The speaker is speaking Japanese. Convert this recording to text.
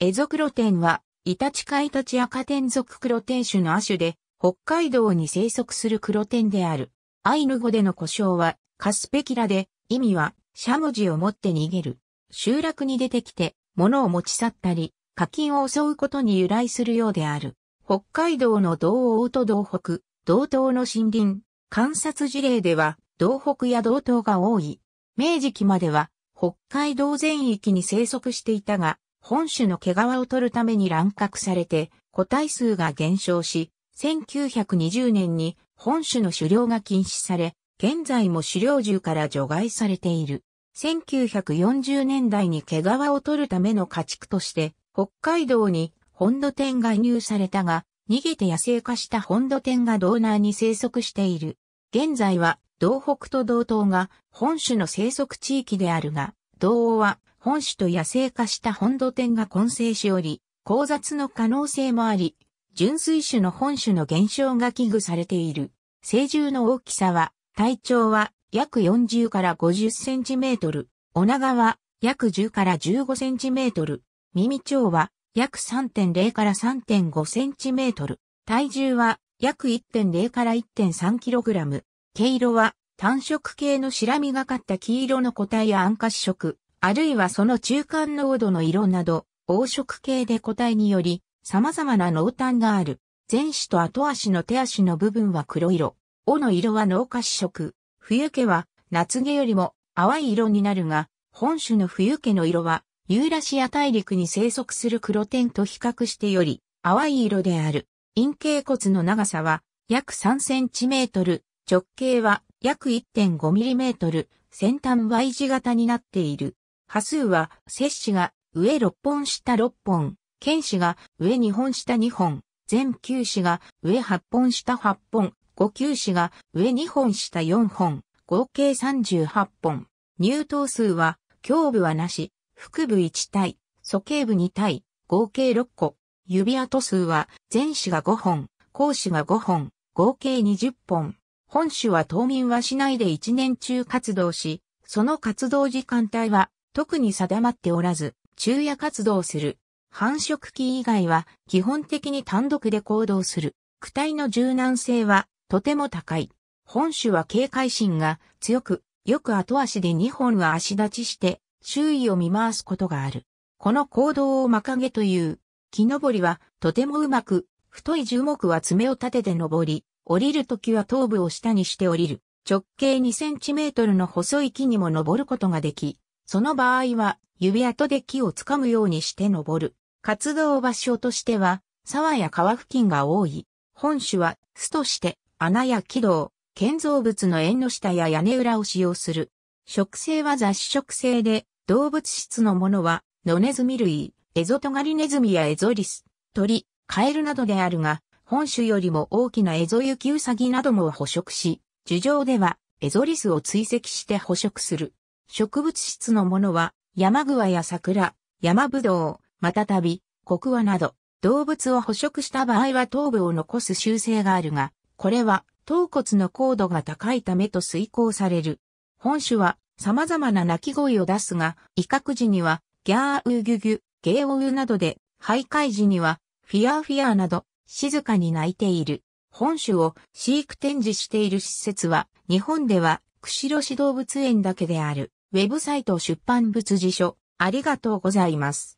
エゾクロテンは、イタチカイタチアカテン属クロテン種の亜種で、北海道に生息するクロテンである。アイヌ語での呼称は、カスペキラで、意味は、シャムジを持って逃げる。集落に出てきて、物を持ち去ったり、課金を襲うことに由来するようである。北海道の道央と道北、道東の森林、観察事例では、道北や道東が多い。明治期までは、北海道全域に生息していたが、本種の毛皮を取るために乱獲されて、個体数が減少し、1920年に本種の狩猟が禁止され、現在も狩猟銃から除外されている。1940年代に毛皮を取るための家畜として、北海道に本土店が入されたが、逃げて野生化した本土店が道南に生息している。現在は、道北と道東が本種の生息地域であるが、道央は本種と野生化した本土点が混成しおり、交雑の可能性もあり、純粋種の本種の減少が危惧されている。成獣の大きさは、体長は約40から50センチメートル、お長は約10から15センチメートル、耳長は約3.0から3.5センチメートル、体重は約1.0から1.3キログラム、毛色は単色系の白みがかった黄色の個体や暗褐色、あるいはその中間濃度の色など、黄色系で個体により、様々な濃淡がある。前肢と後足の手足の部分は黒色。尾の色は濃褐色。冬毛は夏毛よりも淡い色になるが、本種の冬毛の色はユーラシア大陸に生息する黒点と比較してより淡い色である。陰茎骨の長さは約3センチメートル、直径は約1.5ミリメートル、先端 Y 字型になっている。波数は、摂氏が上6本下6本、剣氏が上2本下2本、全球氏が上8本下8本、五球氏が上2本下4本、合計38本。入頭数は、胸部はなし、腹部1体、鼠径部2体、合計6個。指跡数は、前氏が5本、後氏が5本、合計20本。本種は冬眠はしないで1年中活動し、その活動時間帯は特に定まっておらず、昼夜活動する。繁殖期以外は基本的に単独で行動する。躯体の柔軟性はとても高い。本種は警戒心が強く、よく後足で2本は足立ちして周囲を見回すことがある。この行動をまかげという。木登りはとてもうまく、太い樹木は爪を立てて登り、降りるときは頭部を下にして降りる。直径2センチメートルの細い木にも登ることができ、その場合は、指跡で木をつかむようにして登る。活動場所としては、沢や川付近が多い。本種は、巣として、穴や軌道、建造物の縁の下や屋根裏を使用する。食性は雑食性で、動物質のものは、野ネズミ類、エゾトガリネズミやエゾリス、鳥、カエルなどであるが、本種よりも大きなエゾユキウサギなども捕食し、樹上ではエゾリスを追跡して捕食する。植物質のものは、山桑や桜、山ぶどう、またたび、クワなど、動物を捕食した場合は頭部を残す習性があるが、これは頭骨の高度が高いためと遂行される。本種は様々な鳴き声を出すが、威嚇時にはギャーウギュギュ、ゲーオウなどで、徘徊時にはフィアーフィアーなど静かに鳴いている。本種を飼育展示している施設は日本では釧路市動物園だけである。ウェブサイト出版物辞書、ありがとうございます。